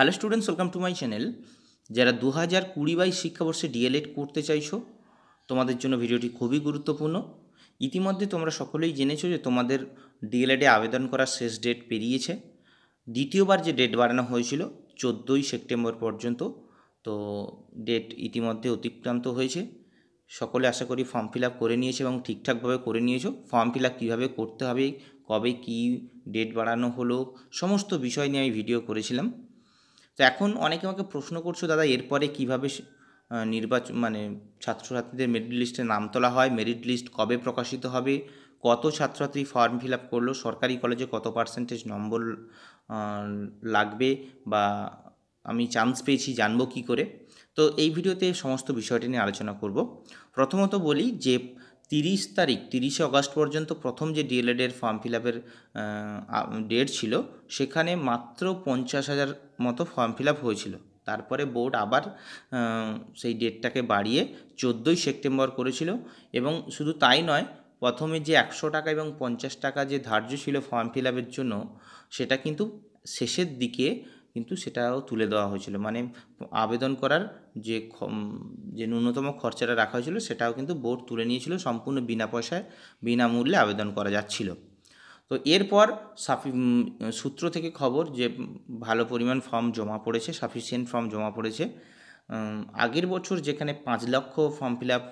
hello students welcome to my channel যারা দু হাজার কুড়ি বাইশ শিক্ষাবর্ষে ডিএলএড করতে চাইছো তোমাদের জন্য ভিডিওটি খুবই গুরুত্বপূর্ণ ইতিমধ্যে তোমরা সকলেই জেনেছো যে তোমাদের ডিএলএডে আবেদন করার শেষ ডেট পেরিয়েছে দ্বিতীয়বার যে ডেট বাড়ানো হয়েছিল চোদ্দোই সেপ্টেম্বর পর্যন্ত তো ডেট ইতিমধ্যে অতিক্রান্ত হয়েছে সকলে আশা করি ফর্ম ফিল আপ করে নিয়েছে এবং ঠিকঠাকভাবে করে নিয়েছো ফর্ম ফিল আপ কীভাবে করতে হবে কবে কি ডেট বাড়ানো হলো সমস্ত বিষয় নিয়ে আমি ভিডিও করেছিলাম তো এখন অনেকে আমাকে প্রশ্ন করছো দাদা এরপরে কীভাবে নির্বাচন মানে ছাত্রছাত্রীদের মেরিট লিস্টে নাম তোলা হয় মেরিট লিস্ট কবে প্রকাশিত হবে কত ছাত্রছাত্রী ফর্ম ফিল আপ করলো সরকারি কলেজে কত পার্সেন্টেজ নম্বর লাগবে বা আমি চান্স পেয়েছি জানবো কি করে তো এই ভিডিওতে সমস্ত বিষয়টি নিয়ে আলোচনা করব প্রথমত বলি যে তিরিশ তারিখ তিরিশে অগস্ট পর্যন্ত প্রথম যে ডিএলএডের ফর্ম ফিল আপের ডেট ছিল সেখানে মাত্র পঞ্চাশ হাজার মতো ফর্ম ফিল আপ হয়েছিল তারপরে বোর্ড আবার সেই ডেটটাকে বাড়িয়ে চোদ্দোই সেপ্টেম্বর করেছিল এবং শুধু তাই নয় প্রথমে যে একশো টাকা এবং পঞ্চাশ টাকা যে ধার্য ছিল ফর্ম ফিল আপের জন্য সেটা কিন্তু শেষের দিকে কিন্তু সেটাও তুলে দেওয়া হয়েছিল মানে আবেদন করার যে যে ন্যূনতম খরচাটা রাখা হয়েছিল সেটাও কিন্তু বোর্ড তুলে নিয়েছিল সম্পূর্ণ বিনা পয়সায় বিনামূল্যে আবেদন করা যাচ্ছিল তো এরপর সাফি সূত্র থেকে খবর যে ভালো পরিমাণ ফর্ম জমা পড়েছে সাফিসিয়েন্ট ফর্ম জমা পড়েছে আগের বছর যেখানে পাঁচ লক্ষ ফর্ম ফিল আপ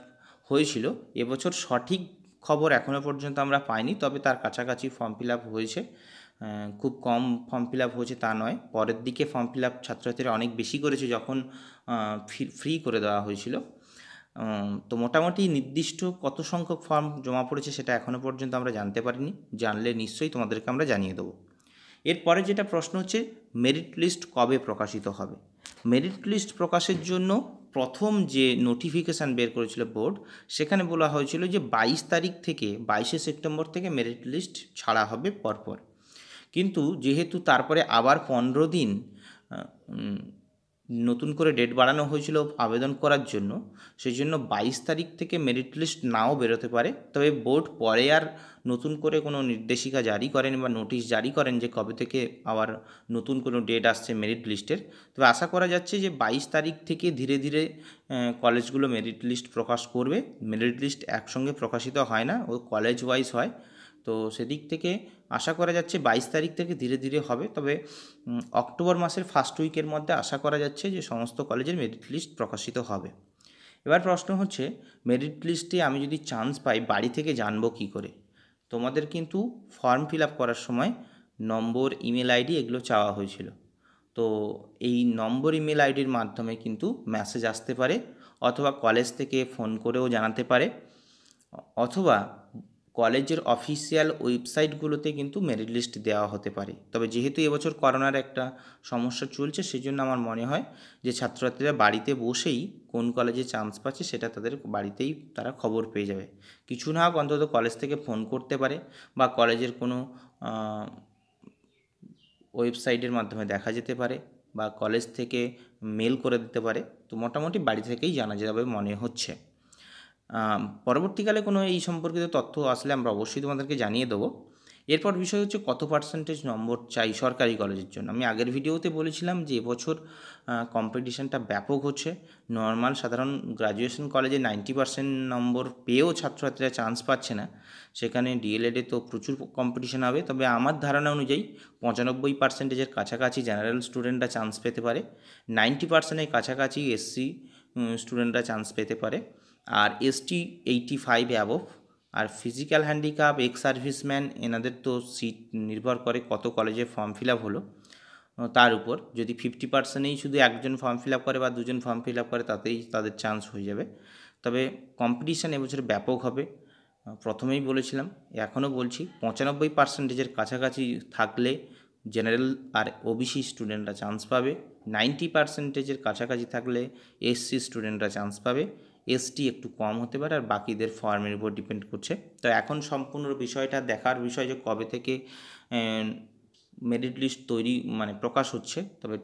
হয়েছিল এবছর সঠিক খবর এখনও পর্যন্ত আমরা পাইনি তবে তার কাছাকাছি ফর্ম ফিল আপ হয়েছে খুব কম ফর্ম ফিল আপ হয়েছে তা নয় পরের দিকে ফর্ম ফিল আপ ছাত্রছাত্রীরা অনেক বেশি করেছে যখন ফ্রি করে দেওয়া হয়েছিল তো মোটামুটি নির্দিষ্ট কত সংখ্যক ফর্ম জমা পড়েছে সেটা এখনও পর্যন্ত আমরা জানতে পারিনি জানলে নিশ্চয়ই তোমাদেরকে আমরা জানিয়ে দেবো এরপরে যেটা প্রশ্ন হচ্ছে মেরিট লিস্ট কবে প্রকাশিত হবে মেরিট লিস্ট প্রকাশের জন্য প্রথম যে নোটিফিকেশান বের করেছিল বোর্ড সেখানে বলা হয়েছিল যে বাইশ তারিখ থেকে বাইশে সেপ্টেম্বর থেকে মেরিট লিস্ট ছাড়া হবে পরপর কিন্তু যেহেতু তারপরে আবার পনেরো দিন নতুন করে ডেট বাড়ানো হয়েছিল আবেদন করার জন্য সেই জন্য বাইশ তারিখ থেকে মেরিট লিস্ট নাও বেরোতে পারে তবে বোর্ড পরে আর নতুন করে কোনো নির্দেশিকা জারি করেন বা নোটিশ জারি করেন যে কবে থেকে আবার নতুন কোনো ডেট আসছে মেরিট লিস্টের তবে আশা করা যাচ্ছে যে বাইশ তারিখ থেকে ধীরে ধীরে কলেজগুলো মেরিট লিস্ট প্রকাশ করবে মেরিট লিস্ট একসঙ্গে প্রকাশিত হয় না ও কলেজ ওয়াইজ হয় তো সেদিক থেকে আশা করা যাচ্ছে বাইশ তারিখ থেকে ধীরে ধীরে হবে তবে অক্টোবর মাসের ফার্স্ট উইকের মধ্যে আশা করা যাচ্ছে যে সমস্ত কলেজের মেরিট লিস্ট প্রকাশিত হবে এবার প্রশ্ন হচ্ছে মেরিট লিস্টে আমি যদি চান্স পাই বাড়ি থেকে জানবো কি করে তোমাদের কিন্তু ফর্ম ফিল আপ করার সময় নম্বর ইমেল আইডি এগুলো চাওয়া হয়েছিল তো এই নম্বর ইমেল আইডির মাধ্যমে কিন্তু মেসেজ আসতে পারে অথবা কলেজ থেকে ফোন করেও জানাতে পারে অথবা কলেজের অফিসিয়াল ওয়েবসাইটগুলোতে কিন্তু মেরিট লিস্ট দেওয়া হতে পারে তবে যেহেতু এবছর করোনার একটা সমস্যা চলছে সেই জন্য আমার মনে হয় যে ছাত্রছাত্রীরা বাড়িতে বসেই কোন কলেজে চান্স পাচ্ছে সেটা তাদের বাড়িতেই তারা খবর পেয়ে যাবে কিছু না হোক অন্তত কলেজ থেকে ফোন করতে পারে বা কলেজের কোনো ওয়েবসাইটের মাধ্যমে দেখা যেতে পারে বা কলেজ থেকে মেল করে দিতে পারে তো মোটামুটি বাড়ি থেকেই জানা যাবে মনে হচ্ছে পরবর্তীকালে কোনো এই সম্পর্কিত তথ্য আসলে আমরা অবশ্যই তোমাদেরকে জানিয়ে দেবো এরপর বিষয় হচ্ছে কত পার্সেন্টেজ নম্বর চাই সরকারি কলেজের জন্য আমি আগের ভিডিওতে বলেছিলাম যে এবছর কম্পিটিশানটা ব্যাপক হচ্ছে নর্মাল সাধারণ গ্রাজুয়েশন কলেজে নাইনটি পার্সেন্ট নম্বর পেয়েও ছাত্রছাত্রীরা চান্স পাচ্ছে না সেখানে ডিএলএডে তো প্রচুর কম্পিটিশান হবে তবে আমার ধারণা অনুযায়ী পঁচানব্বই পার্সেন্টেজের কাছাকাছি জেনারেল স্টুডেন্টরা চান্স পেতে পারে নাইনটি পার্সেন্টের কাছাকাছি এসসি স্টুডেন্টরা চান্স পেতে পারে আর এসটি এইটি ফাইভ অ্যাবভ আর ফিজিক্যাল হ্যান্ডিক্যাপ এক্স সার্ভিসম্যান এনাদের তো সিট নির্ভর করে কত কলেজে ফর্ম ফিল হলো তার উপর যদি ফিফটি পার্সেন্টেই শুধু একজন ফর্ম ফিল করে বা দুজন ফর্ম ফিল করে তাতেই তাদের চান্স হয়ে যাবে তবে কম্পিটিশান এবছর ব্যাপক হবে প্রথমেই বলেছিলাম এখনও বলছি পঁচানব্বই পার্সেন্টেজের কাছাকাছি থাকলে জেনারেল আর ওবিসি স্টুডেন্টরা চান্স পাবে নাইনটি পার্সেন্টেজের কাছাকাছি থাকলে এসসি স্টুডেন্টরা চান্স পাবে এসটি একটু কম হতে পারে আর বাকিদের ফর্মের উপর ডিপেন্ড করছে তো এখন সম্পূর্ণ বিষয়টা দেখার বিষয় যে কবে থেকে মেরিট লিস্ট তৈরি মানে প্রকাশ হচ্ছে তবে